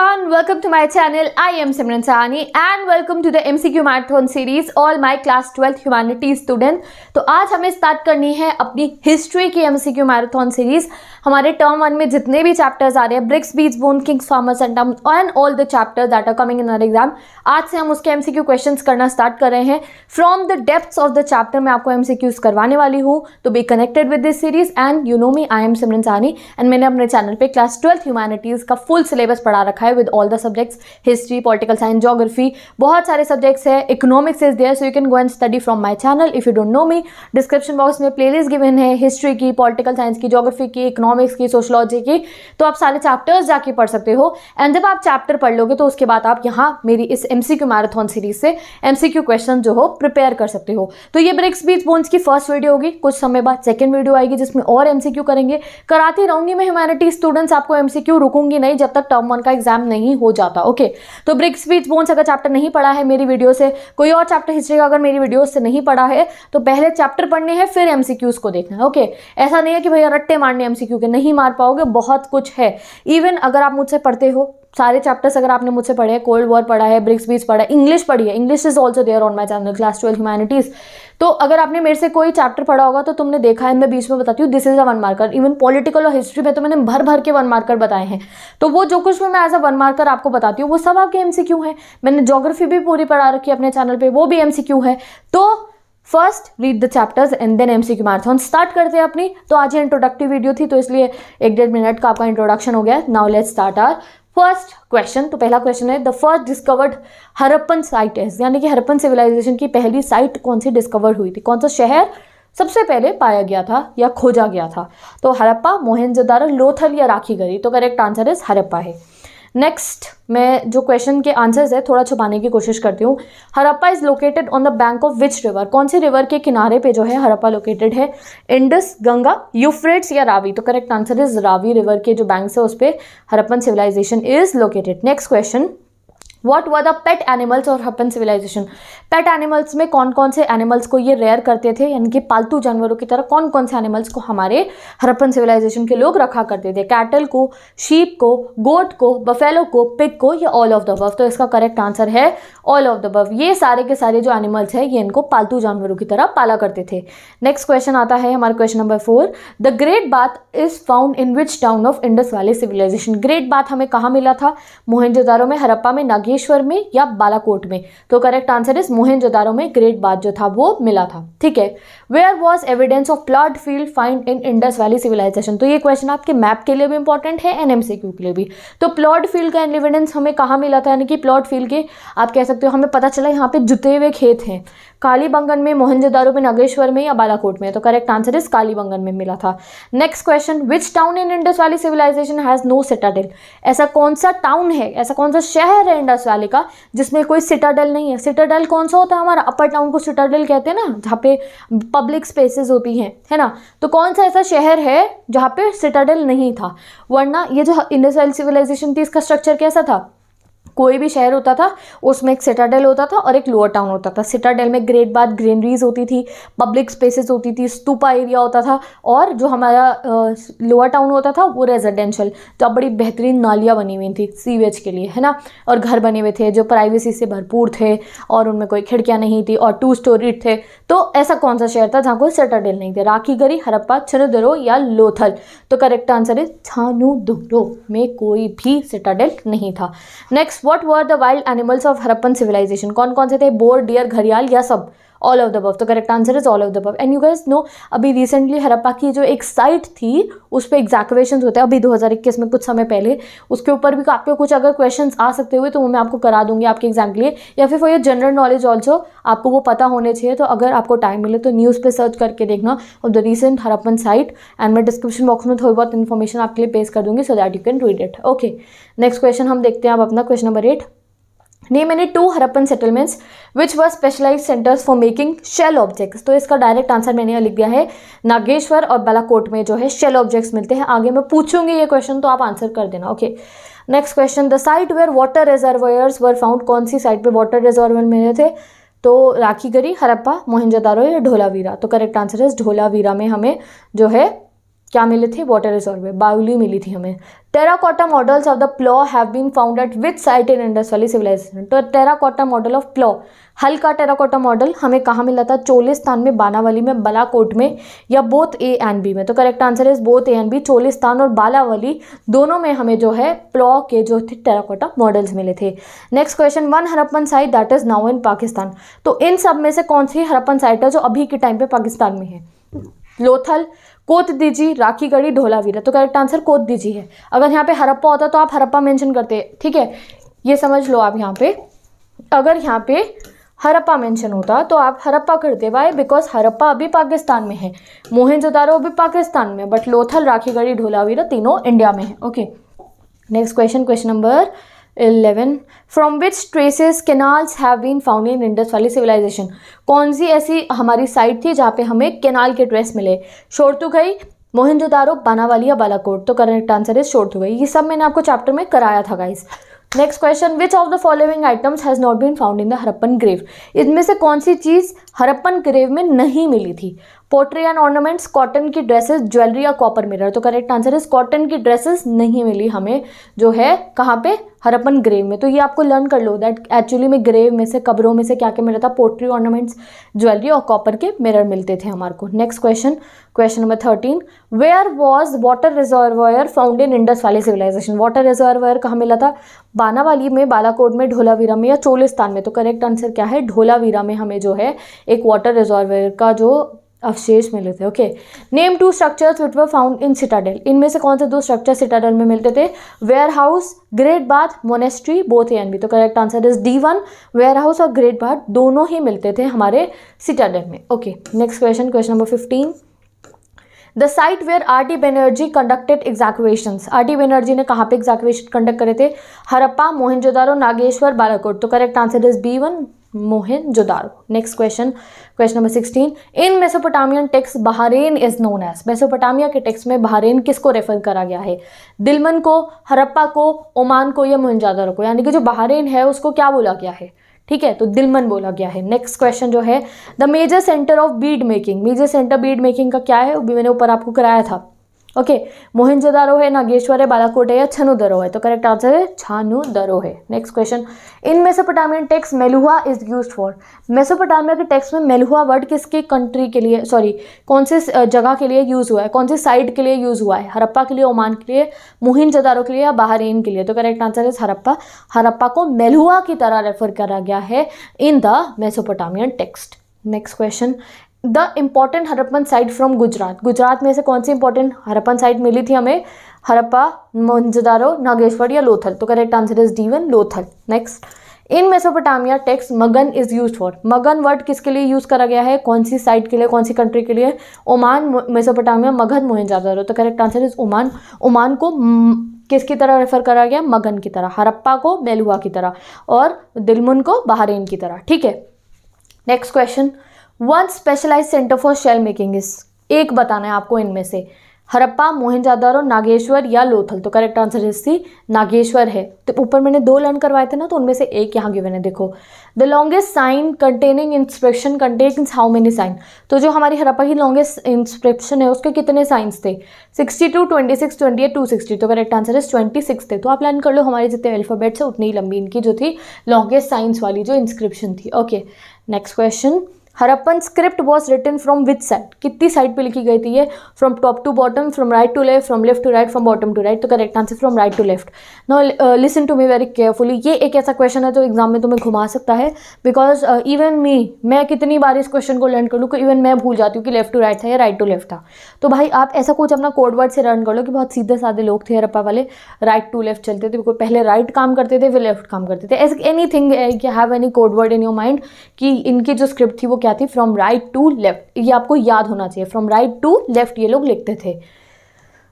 everyone, welcome to my channel. I am Simran Sahani and welcome to the MCQ Marathon series. All my class 12th humanities student. तो आज हमें start करनी है अपनी history की MCQ marathon series हमारे term one में जितने भी चैप्टर्स आ रहे हैं bricks beads bone kings farmers and term and all the chapters that are coming in our exam आज से हम उसके एमसीक्यू क्वेश्चंस करना स्टार्ट कर रहे हैं from the depths of the chapter मैं आपको एमसीक्यूज करवाने वाली हूँ तो be connected with this series and you know me I am Simran Sani and मैंने अपने चैनल पर क्लास ट्वेल्थ ह्यूमैनिटीज़ का फुल सिलेबस पढ़ा रखा है है with all the subjects history political science geography बहुत सारे सब्जेक्ट्स है economics is there so you can go and study from my channel if you don't know me description box में playlist given है history की political science की geography की economics की sociology की तो आप सारे चैप्टर्स जाके पढ़ सकते हो एंड जब आप चैप्टर पढ़ लोगे तो उसके बाद आप यहाँ मेरी इस एम मैराथन सीरीज से एम क्वेश्चन जो हो प्रिपेयर कर सकते हो तो ये ब्रिक्स बीच बोन्स की फर्स्ट वीडियो होगी कुछ समय बाद सेकेंड वीडियो आएगी जिसमें और एम करेंगे कराती रहूंगी मैं ह्यूमैनिटी स्टूडेंट्स आपको एम रुकूंगी नहीं जब तक टर्म वन का एग्जाम एग्जाम नहीं हो जाता ओके तो ब्रिक्स बीच बोन्स अगर चैप्टर नहीं पढ़ा है मेरी वीडियो से कोई और चैप्टर हिस्ट्री का अगर मेरी वीडियो से नहीं पढ़ा है तो पहले चैप्टर पढ़ने हैं फिर एम को देखना है ओके ऐसा नहीं है कि भैया रट्टे मारने एम के नहीं मार पाओगे बहुत कुछ है इवन अगर आप मुझसे पढ़ते हो सारे चैप्टर्स अगर आपने मुझसे पढ़े कोल्ड वॉर पढ़ा है ब्रिक्स बीच पढ़ा है इंग्लिश पढ़ी है English is also there on my channel class twelfth humanities तो अगर आपने मेरे से कोई चैप्टर पढ़ा होगा तो तुमने देखा है मैं बीच में बताती हूँ this is a one marker even political और हिस्ट्री में तो मैंने भर भर के वन मार्कर बताए हैं तो वो जो कुछ भी मैं एज अ वन मार्कर आपको बताती हूँ वो सब आपके एम है मैंने जोग्राफी भी पूरी पढ़ा रखी है अपने चैनल पर वो भी एम है तो first read the chapters and then M C Q marathon start करते हैं अपनी तो आज ये इंट्रोडक्टिव वीडियो थी तो इसलिए एक डेढ़ मिनट का आपका इंट्रोडक्शन हो गया now let's start our first question तो पहला क्वेश्चन है the first discovered Harappan site है यानी कि हरप्पन सिविलाइजेशन की पहली साइट कौन सी डिस्कवर्ड हुई थी कौन सा शहर सबसे पहले पाया गया था या खोजा गया था तो हरप्पा मोहनजोदारो लोथल या राखी गरी तो करेक्ट आंसर इज हरप्पा है नेक्स्ट मैं जो क्वेश्चन के आंसर्स है थोड़ा छुपाने की कोशिश करती हूँ Harappa is located on the bank of which river कौन से रिवर के किनारे पे जो है हरप्पा लोकेटेड है इंडस गंगा यूफ्रेट्स या रावी तो correct answer is Ravi river के जो बैंक है उस पर Harappan civilisation is located next question what were the pet animals और हपन सिविलाइजेशन पेट एनिमल्स में कौन कौन से एनिमल्स को ये रेयर करते थे यानी कि पालतू जानवरों की तरह कौन कौन से एनिमल्स को हमारे हरप्पन सिविलाइजेशन के लोग रखा करते थे कैटल को शीप को गोट को बफेलो को पिक को या ऑल ऑफ द बव तो इसका करेक्ट आंसर है ऑल ऑफ द बव ये सारे के सारे जो एनिमल्स हैं ये इनको पालतू जानवरों की तरह पाला करते थे नेक्स्ट क्वेश्चन आता है हमारा question number four the great bath is found in which town of Indus वाले सिविलाइजेशन ग्रेट बाथ हमें कहाँ मिला था मोहनजोदारो में हरप्पा में नागी बागेश्वर में या बालाकोट में तो करेक्ट आंसर इस मोहनजोदारो में ग्रेट बाद जो था वो मिला था ठीक है where was evidence of ploughed field find in Indus valley civilisation तो ये क्वेश्चन आपके मैप के लिए भी इंपॉर्टेंट है एन के लिए भी तो प्लॉट फील्ड का एविडेंस हमें कहाँ मिला था यानी कि प्लॉट फील्ड के आप कह सकते हो हमें पता चला यहाँ पे जुते हुए खेत हैं कालीबंगन में मोहनजेदारो में नागेश्वर में या बालाकोट में तो करेक्ट आंसर इस कालीबंगन में मिला था next question which town in Indus valley civilisation has no citadel ऐसा कौन सा टाउन है ऐसा कौन सा शहर है इंडस वैली का जिसमें कोई सिटाडेल नहीं है सिटाडेल कौन सा होता है हमारा अपर टाउन को सिटाडेल कहते हैं ना जहाँ पे पब्लिक स्पेसेस होती हैं है ना तो कौन सा ऐसा शहर है जहाँ पे सिटाडल नहीं था वरना ये जो इंडस सिविलाइजेशन थी इसका स्ट्रक्चर कैसा था कोई भी शहर होता था उसमें एक सिटाडेल होता था और एक लोअर टाउन होता था सिटाडेल में ग्रेट बाथ ग्रीनरीज होती थी पब्लिक स्पेसेस होती थी स्तूपा एरिया होता था और जो हमारा लोअर टाउन होता था वो रेजिडेंशियल जहाँ तो बड़ी बेहतरीन नालियाँ बनी हुई थी सीवेज के लिए है ना और घर बने हुए थे जो प्राइवेसी से भरपूर थे और उनमें कोई खिड़कियाँ नहीं थी और टू स्टोरी थे तो ऐसा कौन सा शहर था जहाँ कोई सिटाडेल नहीं थे राखीगरी हरप्पा छनुदरो या लोथल तो करेक्ट आंसर है छानुदरो में कोई भी सिटाडेल नहीं था next what were the wild animals of Harappan civilisation कौन कौन से थे बोर डियर घरियाल या सब ऑल ऑफ द बफ तो correct answer is all of the above and you guys know अभी रिसेंटली हरप्पा की जो एक साइट थी उस पर एग्जैक्वेशन होते हैं अभी 2021 में कुछ समय पहले उसके ऊपर भी आपके कुछ अगर क्वेश्चन आ सकते हुए तो वो मैं आपको करा दूंगी आपके एग्जाम के लिए या फिर for your general knowledge also आपको वो पता होने चाहिए तो अगर आपको टाइम मिले तो न्यूज़ पर सर्च करके देखना of the recent Harappan site and मैं डिस्क्रिप्शन बॉक्स में थोड़ी बहुत इन्फॉर्मेशन आपके लिए पेश कर दूंगी so that you can read it okay next question हम देखते हैं आप अपना question number eight name any two Harappan settlements which were specialise centres for making shell objects तो इसका डायरेक्ट आंसर मैंने यहाँ लिख दिया है नागेश्वर और बालाकोट में जो है शेल ऑब्जेक्ट्स मिलते हैं आगे मैं पूछूंगी ये क्वेश्चन तो आप आंसर कर देना okay next question the site where water reservoirs were found कौन सी साइट पर वाटर रिजर्वर मिले थे तो राखी गरी हरप्पा मोहनजोदारो या ढोलावीरा तो करेक्ट आंसर है ढोलावीरा में हमें जो है क्या मिले थे वाटर में बायोली मिली थी हमें terracotta models of the plough have been found at which site in Indus valley civilisation तो टेराकोटा मॉडल ऑफ प्लॉ हल्का टेराकोटा मॉडल हमें कहाँ मिला था चोलिस्तान में बानावली में बालाकोट में या बोथ ए एंड बी में तो correct answer is both A and B Cholistan और बालावली दोनों में हमें जो है प्लॉ के जो थे टेराकोटा मॉडल्स मिले थे next question one Harappan site that is now in Pakistan तो इन सब में से कौन सी हरप्पन साइट है जो अभी के टाइम पे पाकिस्तान में है लोथल कोत दीजी गढ़ी ढोलावीरा तो करेक्ट आंसर कोत दीजी है अगर यहाँ पे हरप्पा होता तो आप हरप्पा मेंशन करते ठीक है ये समझ लो आप यहाँ पे अगर यहाँ पे हरप्पा मेंशन होता तो आप हरप्पा करते वाई बिकॉज हरप्पा अभी पाकिस्तान में है मोहनजोदारो अभी पाकिस्तान में बट लोथल राखी गढ़ी ढोलावीरा तीनों इंडिया में है okay next question question number eleven from which traces canals have been found in Indus valley civilisation कौन सी ऐसी हमारी साइट थी जहाँ पे हमें केनाल के ट्रेस मिले शोरतुगई मोहनजोदारो बानावाली या बालाकोट तो करेक्ट आंसर इज गई ये सब मैंने आपको चैप्टर में कराया था guys next question which of the following items has not been found in the Harappan grave इनमें से कौन सी चीज़ हरप्पन ग्रेव में नहीं मिली थी पोट्री एंड ऑर्नामेंट्स कॉटन की ड्रेसेस ज्वेलरी या कॉपर मिरर तो करेक्ट आंसर इज कॉटन की ड्रेसेस नहीं मिली हमें जो है कहाँ पे हरपन ग्रेव में तो ये आपको लर्न कर लो दैट एक्चुअली में ग्रेव में से कब्रों में से क्या क्या मिला था पोट्री ऑर्नामेंट्स ज्वेलरी और कॉपर के मिरर मिलते थे हमारे को next question question number thirteen where was water reservoir found in Indus वाली सिविलाइजेशन वाटर रिजर्वायर कहाँ मिला था बानावाली में बालाकोट में ढोलावीरा में या चोलिस्तान में तो करेक्ट आंसर क्या है ढोलावीरा में हमें जो है एक वाटर रिजर्वायर का जो अवशेष मिले थे okay name two structures which were found in citadel इनमें से कौन से दो स्ट्रक्चर सिटाडेल में मिलते थे warehouse great bath monastery both and B तो correct answer is D one warehouse और ग्रेट बाथ दोनों ही मिलते थे हमारे सिटाडेल में okay next question question number fifteen the site where R D Banerjee conducted excavation R D Banerjee ने कहाँ पे एग्जैक्वेशन कंडक्ट करे थे हरप्पा मोहनजोदारो नागेश्वर बालाकोट तो correct answer is B one Mohenjodaro next question question number sixteen in Mesopotamian texts Bahrain is known as Mesopotamia के texts में Bahrain किसको refer करा गया है दिलमन को हरप्पा को ओमान को या मोहनजादरो को यानी कि जो बहरेन है उसको क्या बोला गया है ठीक है तो दिलमन बोला गया है नेक्स्ट क्वेश्चन जो है the major centre of bead making major centre bead making का क्या है वो भी मैंने ऊपर आपको कराया था ओके मोहनजोदारो है नागेश्वर है बालाकोट है या छनु दरो है तो करेक्ट आंसर है छानु दरो है next question in Mesopotamian texts Meluhha is use for Mesopotamia के टेक्स में मेलुहा वर्ड किसके कंट्री के लिए सॉरी कौन से जगह के लिए यूज़ हुआ है कौन से साइड के लिए यूज़ हुआ है हरप्पा के लिए ओमान के लिए मोहनजोदारो के लिए या बहरीन के लिए तो करेक्ट आंसर है हरप्पा हरप्पा को मेलुहा की तरह रेफर करा गया है in the Mesopotamian text next question the important Harappan site from Gujarat Gujarat में से कौन सी इंपॉर्टेंट हरप्पन साइट मिली थी हमें हरप्पा मोहनजोदारो नागेश्वर या लोथल तो correct answer is D one Lothal next in Mesopotamia text Magan is use for Magan word किसके लिए यूज़ करा गया है कौन सी साइट के लिए कौन सी कंट्री के लिए ओमान मेसोपोटामिया मगन मोहनजादारो तो correct answer is Oman Oman को किसकी तरह रेफर करा गया मगन की तरह हरप्पा को मेलुआ की तरह और दिलमुन को बहरीन की तरह ठीक है next question one specialise centre for shell making इस एक बताना है आपको इनमें से हरप्पा मोहनजादारो नागेश्वर या लोथल तो करेक्ट आंसर इज नागेश्वर है तो ऊपर मैंने दो लर्न करवाए थे ना तो उनमें से एक यहाँ गिवन है देखो the longest sign containing inscription contains how many sign तो जो हमारी हरप्पा की लॉन्गेस्ट इंस्क्रिप्शन है उसके कितने साइंस थे sixty two twenty six twenty eight two sixty तो करेक्ट आंसर है ट्वेंटी सिक्स थे तो आप लर्न कर लो हमारे जितने अल्फ़ाबेट्स है उतनी ही लंबी इनकी जो थी लॉन्गेस्ट साइंस वाली जो इंस्क्रिप्शन थी okay next question Harappan script was written from with side कितनी साइड पे लिखी गई थी ये from top to bottom from right to left from left to right from bottom to right तो correct answer from right to left no listen to me very carefully ये एक ऐसा क्वेश्चन है जो एग्जाम में तुम्हें घुमा सकता है बिकॉज इवन मी मैं कितनी बार इस क्वेश्चन को लर्न कर लूँ कि इवन मैं भूल जाती हूँ कि लेफ्ट टू राइट था या राइट टू लेफ्ट था तो भाई आप ऐसा कुछ अपना कोडवर्ड से लर्न कर लो कि बहुत सीधे साधे लोग थे हरप्पा वाले राइट टू लेफ्ट चलते थे पहले राइट काम करते थे फिर लेफ्ट काम करते थे as anything have any code word in your mind कि इनकी जो स्क्रिप्ट थी वो क्या क्या थी फ्रॉम राइट टू लेफ्ट ये आपको याद होना चाहिए फ्रॉम राइट टू लेफ्ट ये लोग लिखते थे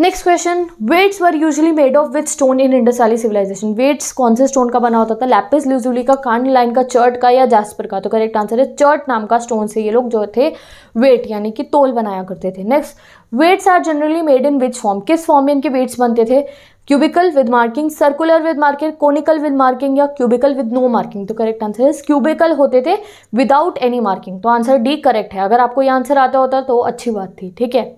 next question weights were usually made of with stone in Indus वाली सिविलाइजेशन वेट्स कौन से स्टोन का बना होता था लैपिस लूजुली का कांड लाइन का चर्ट का या जास्पर का तो करेक्ट आंसर है चर्ट नाम का स्टोन से ये लोग जो थे वेट यानी कि तोल बनाया करते थे next weights are generally made in which form किस फॉर्म में इनके वेट्स बनते थे cubical with marking circular with marking conical with marking या क्यूबिकल विद नो मार्किंग तो करेक्ट आंसर है क्यूबिकल होते थे विदाउट एनी मार्किंग तो आंसर डी करेक्ट है अगर आपको ये आंसर आता होता तो अच्छी बात थी ठीक है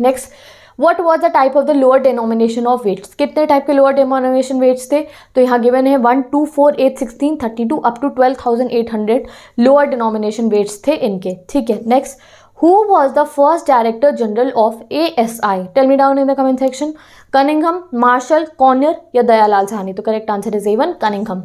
next what was the type of the lower denomination of weights कितने टाइप के लोअर डेनोमिनेशन वेट्स थे तो यहाँ गिवन है one two four eight sixteen thirty two up to twelve thousand eight hundred lower denomination weights थे इनके ठीक है next who was the first director general of A S I tell me down in the comment section Cunningham Marshall Conner या दयालाल झानी तो correct answer is A one Cunningham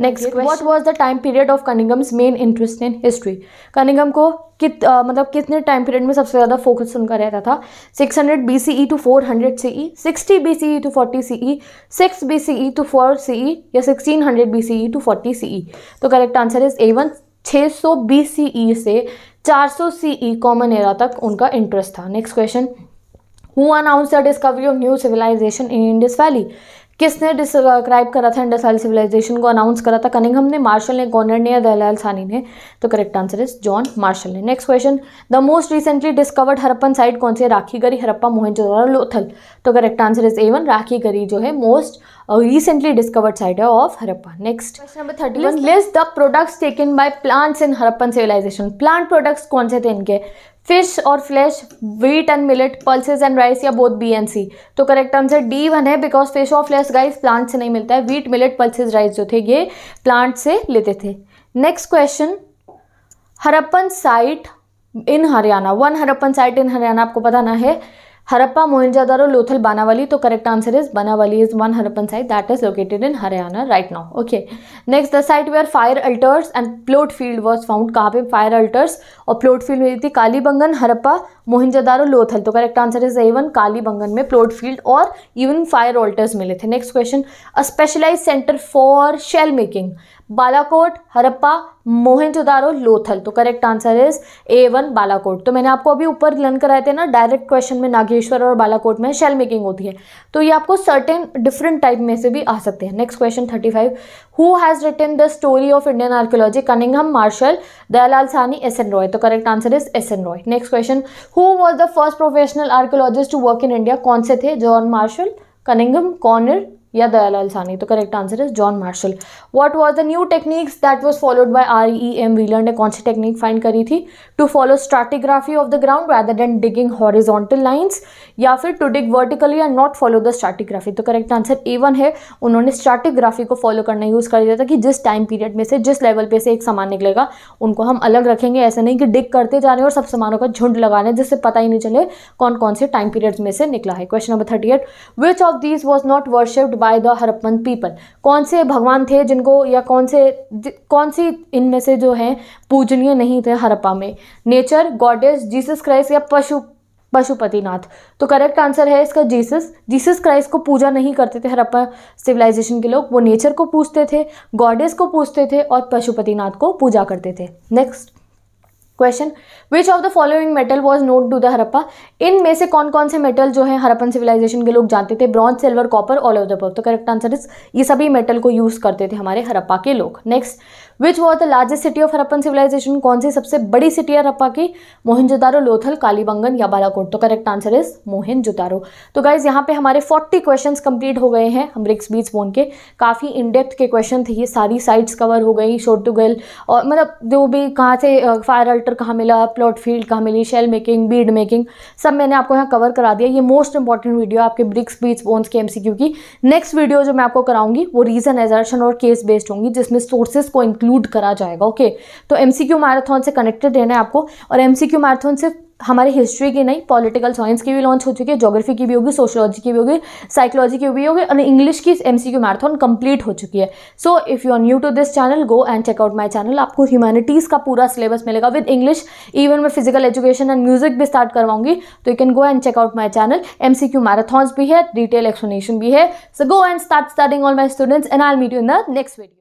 next what was the time period of Cunningham's main interest in history Cunningham को कित आ, मतलब कितने time period में सबसे ज़्यादा focus उनका रहता था 600 hundred B C E to four hundred C E sixty B C E to forty C E six B C E to four C E या sixteen hundred B C E to forty C E तो correct answer is A one छः सौ B C ई से चार सौ सी ई common era तक उनका interest था next question who announce the discovery of new civilisation in Indus valley किसने डिस्क्राइब करा था इंडस वैली सिविलाइजेशन को अनाउंस करा था कनिंगम ने मार्शल ने कॉनर ने या दहलाल सानी ने तो correct answer is John Marshall ने next question the most recently discovered Harappan site कौन सी है राखी गरी हरप्पा मोहनजोदारो लोथल तो correct answer is A one Rakhigarhi जो है मोस्ट रिसेंटली डिस्कवर्ड साइट है of Harappa next question number thirty one list the products taken by plants in Harappan civilisation plant products कौन से थे इनके फिश और flesh wheat and millet pulses and rice या both B and C तो correct answer D one है because fish और flesh guys plant से नहीं मिलता है व्हीट मिलेट पल्सेज राइस जो थे ये प्लांट से लेते थे next question Harappan site in Haryana one Harappan site in Haryana आपको बताना है हरप्पा मोहनजादारो लोथल बनावली तो correct answer is Banawali is one Harappan site that is located in Haryana right now okay next the site where fire altars and plot field was found कहाँ पे fire altars और plot field मिली थी कालीबंगन हरप्पा मोहिंजादारो लोथल तो correct answer is A one काली बंगन में plot field और even fire altars मिले थे next question a specialise centre for shell making Balakot Harappa Mohenjodaro Lothal तो correct answer is A one Balakot तो मैंने आपको अभी ऊपर लर्न कराए थे ना डायरेक्ट क्वेश्चन में नागेश्वर और बालाकोट में शेल मेकिंग होती है तो ये आपको सर्टेन डिफरेंट टाइप में से भी आ सकते हैं next question thirty five who has written the story of Indian archaeology Cunningham Marshall Dayalal Sahni S N Roy तो correct answer is S N Roy next question who was the first professional archaeologist to work in India कौन से थे John Marshall Cunningham corner या दयालाल सानी तो correct answer is John Marshall what was the new techniques that was followed by R E M Wheeler ने कौन सी technique find करी थी to follow stratigraphy of the ground rather than digging horizontal lines या फिर to dig vertically and not follow the stratigraphy तो correct answer A one है उन्होंने स्ट्रैटिग्राफी को फॉलो करना यूज़ कर दिया था कि जिस टाइम पीरियड में से जिस लेवल पे से एक सामान निकलेगा उनको हम अलग रखेंगे ऐसे नहीं कि डिग करते जा रहे हैं और सब सामानों का झुंड लगाने जिससे पता ही नहीं चले कौन कौन से टाइम पीरियड्स में से निकला है question number thirty eight which of these was not worshipped by the Harappan people कौन से भगवान थे जिनको या कौन से कौन सी इनमें से जो हैं पूजनीय नहीं थे हरप्पा में नेचर गॉडेस जीसस क्राइस्ट या पशु पशुपतिनाथ तो करेक्ट आंसर है इसका जीसस जीसस क्राइस्ट को पूजा नहीं करते थे हरप्पा सिविलाइजेशन के लोग वो नेचर को पूजते थे गॉडेस को पूजते थे और पशुपतिनाथ को पूजा करते थे next question which of the following metal was not to the Harappa इन में से कौन कौन से मेटल जो है हरप्पन सिविलाइजेशन के लोग जानते थे bronze silver copper all over the तो करेक्ट आंसर इज ये सभी मेटल को यूज करते थे हमारे हरप्पा के लोग next which was the largest city of Harappan civilisation कौन सी सबसे बड़ी सिटी है हरप्पा की मोहनजोदारो लोथल कालीबंगन या बालाकोट तो correct answer is Mohenjodaro तो गाइज यहाँ पे हमारे 40 क्वेश्चंस कंप्लीट हो गए हैं हम ब्रिक्स बीच फोन के काफ़ी इनडेप्थ के क्वेश्चन थे ये सारी साइट्स कवर हो गई शोर्टुगल और मतलब जो भी कहाँ से फायर अल्टर कहाँ मिला प्लॉट फील्ड कहाँ मिली शेल मेकिंग बीड मेकिंग सब मैंने आपको यहाँ कवर करा दिया ये मोस्ट इंपॉर्टेंट वीडियो आपके ब्रिक्स बीच बोन्स के एम की नेक्स्ट वीडियो जो मैं आपको कराऊंगी वो रीज़न एजर्शन और केस बेस्ड होंगी जिसमें सोर्सेज को इंक्लूड इंक्लूड करा जाएगा ओके तो एम मैराथन से कनेक्टेड रहना है आपको और एम मैराथन सिर्फ हमारे हिस्ट्री की नहीं पॉलिटिकल साइंस की भी लॉन्च हो चुकी है जोग्राफी की भी होगी सोशोलॉजी की भी होगी साइकोलॉजी की भी होगी और इंग्लिश की एम सी मैराथन कंप्लीट हो चुकी है so if you are new to this channel go and check out my channel आपको ह्यूमैनिटीज़ का पूरा सिलेबस मिलेगा विद इंग्लिश इवन मैं फिजिकल एजुकेशन एंड म्यूजिक भी स्टार्ट करवाऊंगी तो you can go and check out my channel M C marathon भी है डिटेल एक्सप्लेनेशन भी है so go and start starting all my students and I meet you in the next video